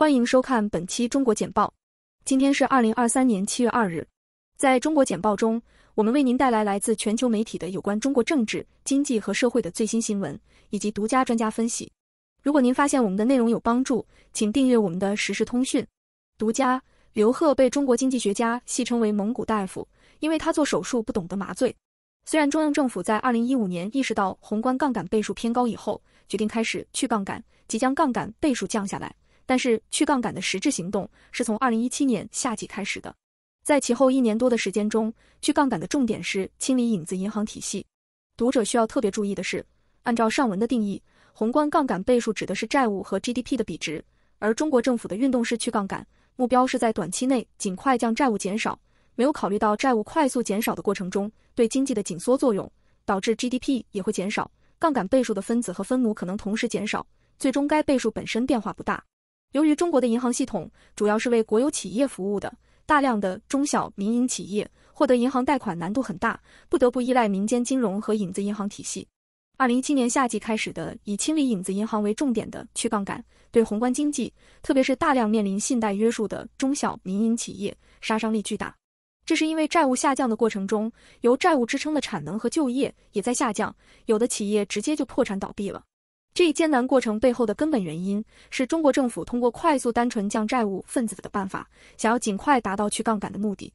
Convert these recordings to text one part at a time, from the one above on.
欢迎收看本期中国简报。今天是二零二三年七月二日。在中国简报中，我们为您带来来自全球媒体的有关中国政治、经济和社会的最新新闻以及独家专家分析。如果您发现我们的内容有帮助，请订阅我们的实时通讯。独家：刘鹤被中国经济学家戏称为“蒙古大夫”，因为他做手术不懂得麻醉。虽然中央政府在二零一五年意识到宏观杠杆倍数偏高以后，决定开始去杠杆，即将杠杆倍数降下来。但是去杠杆的实质行动是从二零一七年夏季开始的，在其后一年多的时间中，去杠杆的重点是清理影子银行体系。读者需要特别注意的是，按照上文的定义，宏观杠杆倍数指的是债务和 GDP 的比值，而中国政府的运动式去杠杆目标是在短期内尽快将债务减少，没有考虑到债务快速减少的过程中对经济的紧缩作用，导致 GDP 也会减少，杠杆倍数的分子和分母可能同时减少，最终该倍数本身变化不大。由于中国的银行系统主要是为国有企业服务的，大量的中小民营企业获得银行贷款难度很大，不得不依赖民间金融和影子银行体系。二零一七年夏季开始的以清理影子银行为重点的去杠杆，对宏观经济，特别是大量面临信贷约束的中小民营企业杀伤力巨大。这是因为债务下降的过程中，由债务支撑的产能和就业也在下降，有的企业直接就破产倒闭了。这一艰难过程背后的根本原因是中国政府通过快速、单纯降债务分子的办法，想要尽快达到去杠杆的目的。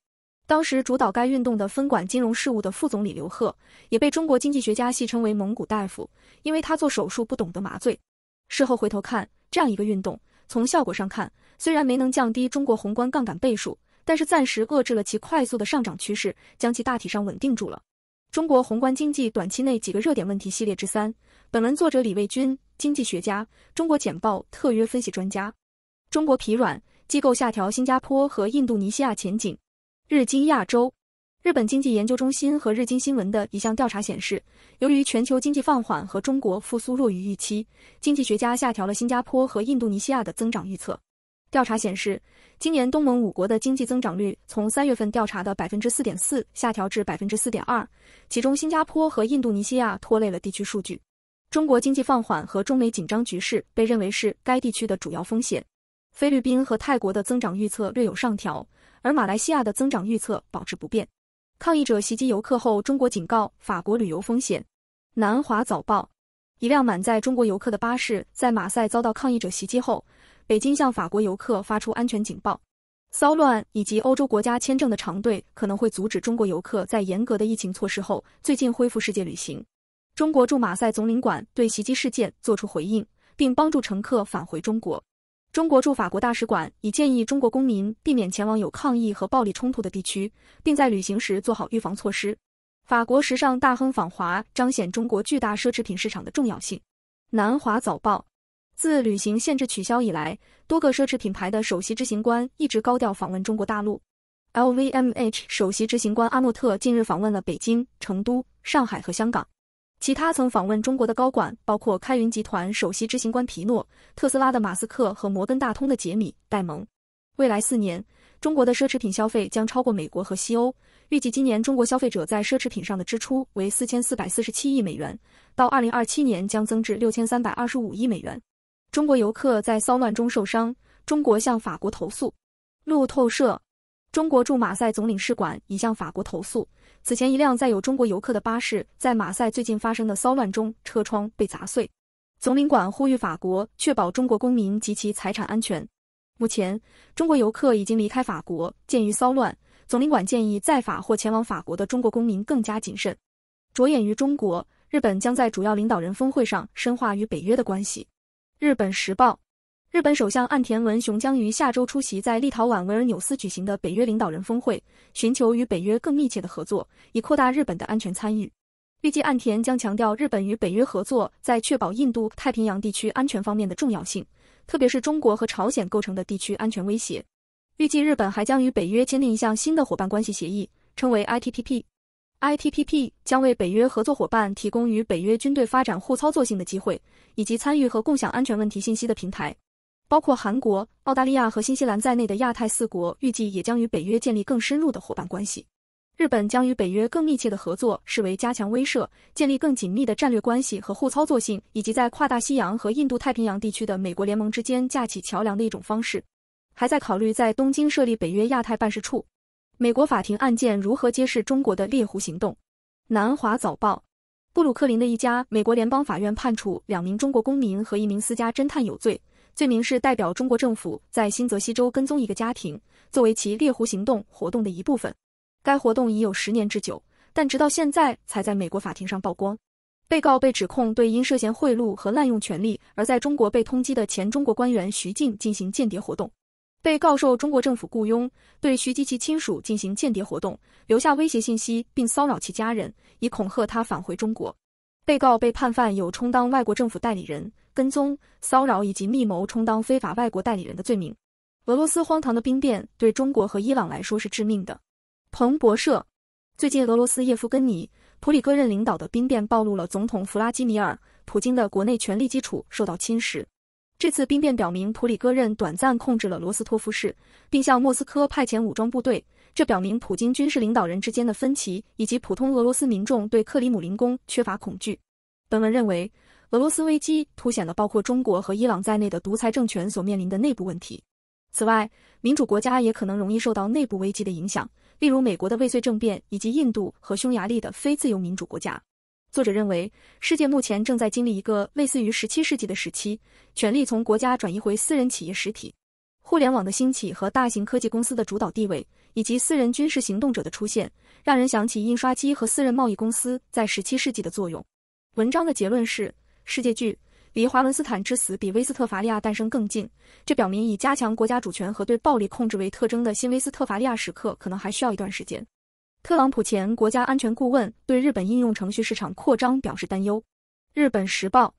当时主导该运动的分管金融事务的副总理刘鹤，也被中国经济学家戏称为“蒙古大夫”，因为他做手术不懂得麻醉。事后回头看，这样一个运动，从效果上看，虽然没能降低中国宏观杠杆倍数，但是暂时遏制了其快速的上涨趋势，将其大体上稳定住了。中国宏观经济短期内几个热点问题系列之三。本文作者李卫军，经济学家，中国简报特约分析专家。中国疲软，机构下调新加坡和印度尼西亚前景。日经亚洲，日本经济研究中心和日经新闻的一项调查显示，由于全球经济放缓和中国复苏弱于预期，经济学家下调了新加坡和印度尼西亚的增长预测。调查显示，今年东盟五国的经济增长率从三月份调查的百分之四点四下调至百分之四点二，其中新加坡和印度尼西亚拖累了地区数据。中国经济放缓和中美紧张局势被认为是该地区的主要风险。菲律宾和泰国的增长预测略有上调，而马来西亚的增长预测保持不变。抗议者袭击游客后，中国警告法国旅游风险。南华早报：一辆满载中国游客的巴士在马赛遭到抗议者袭击后，北京向法国游客发出安全警报。骚乱以及欧洲国家签证的长队可能会阻止中国游客在严格的疫情措施后最近恢复世界旅行。中国驻马赛总领馆对袭击事件作出回应，并帮助乘客返回中国。中国驻法国大使馆已建议中国公民避免前往有抗议和暴力冲突的地区，并在旅行时做好预防措施。法国时尚大亨访华彰显中国巨大奢侈品市场的重要性。南华早报：自旅行限制取消以来，多个奢侈品牌的首席执行官一直高调访问中国大陆。LVMH 首席执行官阿诺特近日访问了北京、成都、上海和香港。其他曾访问中国的高管包括开云集团首席执行官皮诺、特斯拉的马斯克和摩根大通的杰米·戴蒙。未来四年，中国的奢侈品消费将超过美国和西欧。预计今年中国消费者在奢侈品上的支出为四千四百四十七亿美元，到二零二七年将增至六千三百二十五亿美元。中国游客在骚乱中受伤，中国向法国投诉。路透社。中国驻马赛总领事馆已向法国投诉。此前，一辆载有中国游客的巴士在马赛最近发生的骚乱中，车窗被砸碎。总领馆呼吁法国确保中国公民及其财产安全。目前，中国游客已经离开法国。鉴于骚乱，总领馆建议在法或前往法国的中国公民更加谨慎。着眼于中国、日本将在主要领导人峰会上深化与北约的关系。日本时报。日本首相岸田文雄将于下周出席在立陶宛维尔纽斯举行的北约领导人峰会，寻求与北约更密切的合作，以扩大日本的安全参与。预计岸田将强调日本与北约合作在确保印度太平洋地区安全方面的重要性，特别是中国和朝鲜构成的地区安全威胁。预计日本还将与北约签订一项新的伙伴关系协议，称为 ITPP。ITPP 将为北约合作伙伴提供与北约军队发展互操作性的机会，以及参与和共享安全问题信息的平台。包括韩国、澳大利亚和新西兰在内的亚太四国预计也将与北约建立更深入的伙伴关系。日本将与北约更密切的合作视为加强威慑、建立更紧密的战略关系和互操作性，以及在跨大西洋和印度太平洋地区的美国联盟之间架起桥梁的一种方式。还在考虑在东京设立北约亚太办事处。美国法庭案件如何揭示中国的猎狐行动？南华早报。布鲁克林的一家美国联邦法院判处两名中国公民和一名私家侦探有罪。罪名是代表中国政府在新泽西州跟踪一个家庭，作为其猎狐行动活动的一部分。该活动已有十年之久，但直到现在才在美国法庭上曝光。被告被指控对因涉嫌贿赂和滥用权力而在中国被通缉的前中国官员徐静进行间谍活动。被告受中国政府雇佣，对徐及其亲属进行间谍活动，留下威胁信息并骚扰其家人，以恐吓他返回中国。被告被判犯有充当外国政府代理人。跟踪、骚扰以及密谋充当非法外国代理人的罪名。俄罗斯荒唐的兵变对中国和伊朗来说是致命的。彭博社最近，俄罗斯叶夫根尼·普里戈任领导的兵变暴露了总统弗拉基米尔·普京的国内权力基础受到侵蚀。这次兵变表明，普里戈任短暂控制了罗斯托夫市，并向莫斯科派遣武装部队，这表明普京军事领导人之间的分歧，以及普通俄罗斯民众对克里姆林宫缺乏恐惧。本文认为，俄罗斯危机凸显了包括中国和伊朗在内的独裁政权所面临的内部问题。此外，民主国家也可能容易受到内部危机的影响，例如美国的未遂政变以及印度和匈牙利的非自由民主国家。作者认为，世界目前正在经历一个类似于17世纪的时期，权力从国家转移回私人企业实体。互联网的兴起和大型科技公司的主导地位，以及私人军事行动者的出现，让人想起印刷机和私人贸易公司在17世纪的作用。文章的结论是，世界剧离华伦斯坦之死比《威斯特伐利亚诞生》更近，这表明以加强国家主权和对暴力控制为特征的新威斯特伐利亚时刻可能还需要一段时间。特朗普前国家安全顾问对日本应用程序市场扩张表示担忧。日本时报，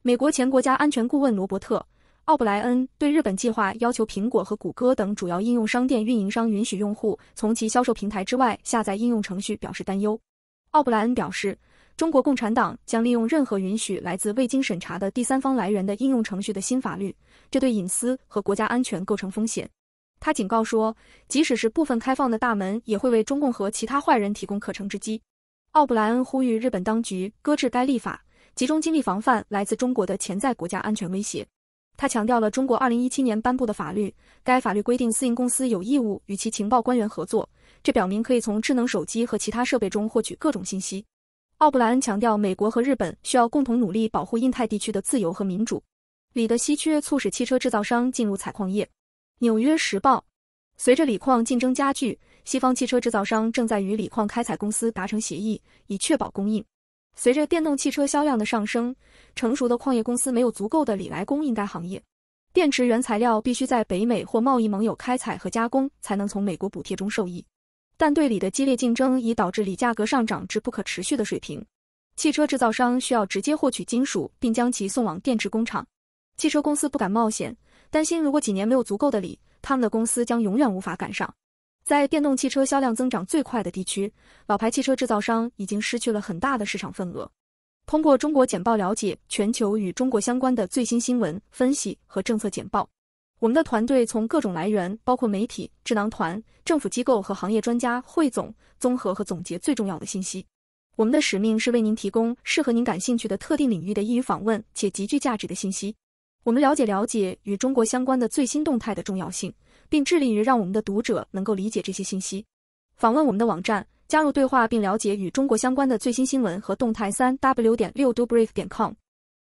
美国前国家安全顾问罗伯特·奥布莱恩对日本计划要求苹果和谷歌等主要应用商店运营商允许用户从其销售平台之外下载应用程序表示担忧。奥布莱恩表示。中国共产党将利用任何允许来自未经审查的第三方来源的应用程序的新法律，这对隐私和国家安全构成风险。他警告说，即使是部分开放的大门，也会为中共和其他坏人提供可乘之机。奥布莱恩呼吁日本当局搁置该立法，集中精力防范来自中国的潜在国家安全威胁。他强调了中国二零一七年颁布的法律，该法律规定私营公司有义务与其情报官员合作，这表明可以从智能手机和其他设备中获取各种信息。奥布莱恩强调，美国和日本需要共同努力保护印太地区的自由和民主。锂的稀缺促使汽车制造商进入采矿业。纽约时报：随着锂矿竞争加剧，西方汽车制造商正在与锂矿开采公司达成协议，以确保供应。随着电动汽车销量的上升，成熟的矿业公司没有足够的锂来供应该行业。电池原材料必须在北美或贸易盟友开采和加工，才能从美国补贴中受益。但队里的激烈竞争已导致锂价格上涨至不可持续的水平。汽车制造商需要直接获取金属，并将其送往电池工厂。汽车公司不敢冒险，担心如果几年没有足够的锂，他们的公司将永远无法赶上。在电动汽车销量增长最快的地区，老牌汽车制造商已经失去了很大的市场份额。通过中国简报了解全球与中国相关的最新新闻分析和政策简报。我们的团队从各种来源，包括媒体、智囊团、政府机构和行业专家，汇总、综合和总结最重要的信息。我们的使命是为您提供适合您感兴趣的特定领域的易于访问且极具价值的信息。我们了解了解与中国相关的最新动态的重要性，并致力于让我们的读者能够理解这些信息。访问我们的网站，加入对话，并了解与中国相关的最新新闻和动态。三 w 点六 d o b r i e f 点 com。